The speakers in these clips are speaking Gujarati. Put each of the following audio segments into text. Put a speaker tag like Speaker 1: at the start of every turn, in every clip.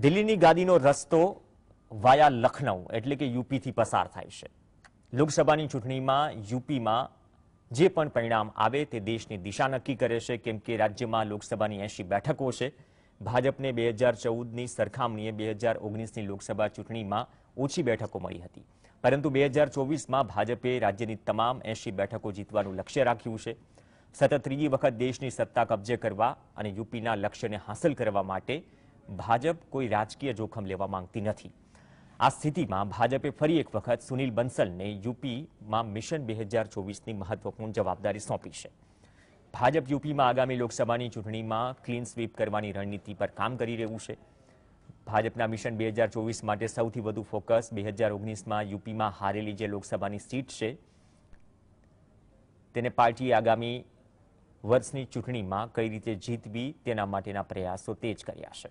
Speaker 1: દિલ્હીની ગાદીનો રસ્તો વાયા લખનઉ એટલે કે યુપીથી પસાર થાય છે લોકસભાની ચૂંટણીમાં યુપીમાં જે પણ પરિણામ આવે તે દેશની દિશા નક્કી કરે છે કેમ કે રાજ્યમાં લોકસભાની એંશી બેઠકો છે ભાજપને બે હજાર ચૌદની સરખામણીએ બે હજાર ઓગણીસની લોકસભા ચૂંટણીમાં ઓછી બેઠકો મળી હતી પરંતુ બે હજાર ચોવીસમાં ભાજપે રાજ્યની તમામ એંશી બેઠકો જીતવાનું લક્ષ્ય રાખ્યું છે સતત ત્રીજી વખત દેશની સત્તા કબજે કરવા અને યુપીના લક્ષ્યને હાંસલ કરવા માટે ભાજપ કોઈ રાજકીય જોખમ લેવા માંગતી નથી આ સ્થિતિમાં ભાજપે ફરી એક વખત સુનિલ બંસલને યુપીમાં મિશન બે હજાર ચોવીસની મહત્વપૂર્ણ જવાબદારી સોંપી છે ભાજપ યુપીમાં આગામી લોકસભાની ચૂંટણીમાં ક્લીન સ્વીપ કરવાની રણનીતિ પર કામ કરી રહ્યું છે ભાજપના મિશન બે હજાર ચોવીસ માટે સૌથી વધુ ફોકસ બે હજાર ઓગણીસમાં યુપીમાં હારેલી જે લોકસભાની સીટ છે તેને પાર્ટી આગામી વર્ષની ચૂંટણીમાં કઈ રીતે જીતવી તેના માટેના પ્રયાસો તેજ કર્યા છે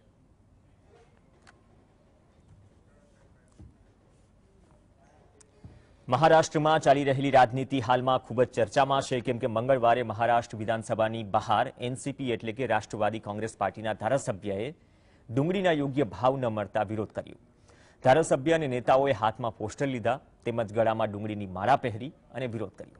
Speaker 1: મહારાષ્ટ્રમાં ચાલી રહેલી રાજનીતિ હાલમાં ખૂબ જ ચર્ચામાં છે કેમ કે મંગળવારે મહારાષ્ટ્ર વિધાનસભાની બહાર એનસીપી એટલે કે રાષ્ટ્રવાદી કોંગ્રેસ પાર્ટીના ધારાસભ્યએ ડુંગળીના યોગ્ય ભાવ ન મળતા વિરોધ કર્યો ધારાસભ્ય અને નેતાઓએ હાથમાં પોસ્ટર લીધા તેમજ ગળામાં ડુંગળીની માળા પહેરી અને વિરોધ કર્યો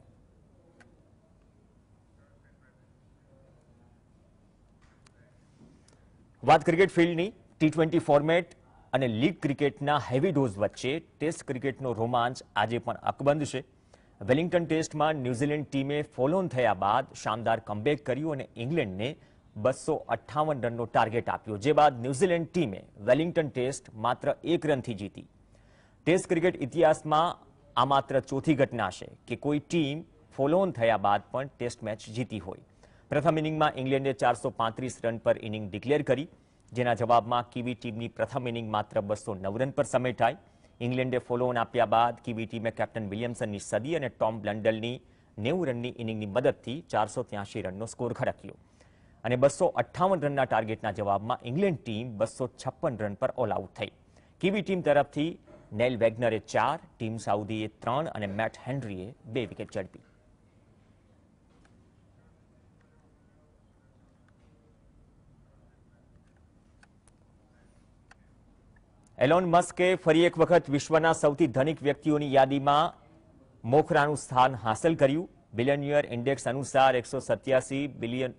Speaker 1: વાત ક્રિકેટ ફિલ્ડની ટી ટ્વેન્ટી ફોર્મેટ અને લીગ ક્રિકેટના હેવી ડોઝ વચ્ચે ટેસ્ટ ક્રિકેટનો રોમાંચ આજે પણ અકબંધ છે વેલિંગ્ટન ટેસ્ટમાં ન્યૂઝીલેન્ડ ટીમે ફોલોન થયા બાદ શાનદાર કમબેક કર્યું અને ઇંગ્લેન્ડને બસો અઠ્ઠાવન રનનો ટાર્ગેટ આપ્યો જે બાદ ન્યૂઝીલેન્ડ ટીમે વેલિંગ્ટન ટેસ્ટ માત્ર એક રનથી જીતી ટેસ્ટ ક્રિકેટ ઇતિહાસમાં આ માત્ર ચોથી ઘટના છે કે કોઈ ટીમ ફોલોન થયા બાદ પણ ટેસ્ટ મેચ જીતી હોય પ્રથમ ઇનિંગમાં ઇંગ્લેન્ડે ચારસો રન પર ઇનિંગ ડિક્લેર કરી જેના જવાબમાં કીવી ટીમની પ્રથમ ઇનિંગ માત્ર બસો નવ રન પર સમેટાઈ ઇંગ્લેન્ડે ફોલો આપ્યા બાદ કીવી ટીમે કેપ્ટન વિલિયમસનની સદી અને ટોમ બ્લન્ડલની નેવું રનની ઇનિંગની મદદથી ચારસો ત્યાંશી રનનો સ્કોર ખડક્યો અને બસો અઠ્ઠાવન રનના ટાર્ગેટના જવાબમાં ઇંગ્લેન્ડ ટીમ બસો છપ્પન રન પર ઓલ આઉટ થઈ કીવી ટીમ તરફથી નેલ વેગ્નરે ચાર ટીમ સાઉદીએ ત્રણ અને મેટ હેનરીએ બે વિકેટ ઝડપી એલોન મસ્કે ફરી એક વખત વિશ્વના સૌથી ધનિક વ્યક્તિઓની યાદીમાં મોખરાનું સ્થાન હાંસલ કર્યું બિલિયનિયર ઇન્ડેક્સ અનુસાર એકસો સત્યાસી બિલિયન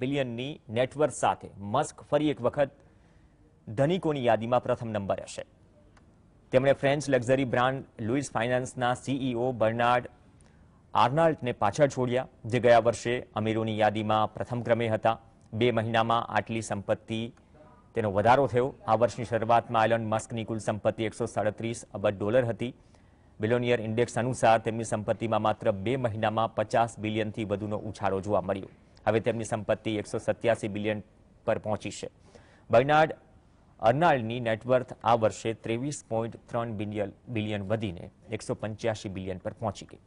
Speaker 1: બિલિયનની નેટવર્ક સાથે મસ્ક ફરી એક વખત ધનિકોની યાદીમાં પ્રથમ નંબર હશે તેમણે ફ્રેન્ચ લક્ઝરી બ્રાન્ડ લુઇસ ફાઇનાન્સના સીઈઓ બર્નાર્ડ આર્નાલ્ટને પાછળ છોડ્યા જે ગયા વર્ષે અમીરોની યાદીમાં પ્રથમ ક્રમે હતા બે મહિનામાં આટલી સંપત્તિ તેનો વધારો થયો આ વર્ષની શરૂઆતમાં એલોન મસ્કની કુલ સંપત્તિ એકસો સાડત્રીસ અબજ ડોલર હતી બિલોનિયર ઇન્ડેક્સ અનુસાર તેમની સંપત્તિમાં માત્ર બે મહિનામાં પચાસ બિલિયનથી વધુનો ઉછાળો જોવા મળ્યો હવે તેમની સંપત્તિ એકસો સત્યાસી બિલિયન પર પહોંચી છે બર્નાર્ડ અર્નાલ્ડની નેટવર્થ આ વર્ષે ત્રેવીસ પોઈન્ટ ત્રણ બિલિયન બિલિયન વધીને એકસો પંચ્યાસી બિલિયન પર પહોંચી ગઈ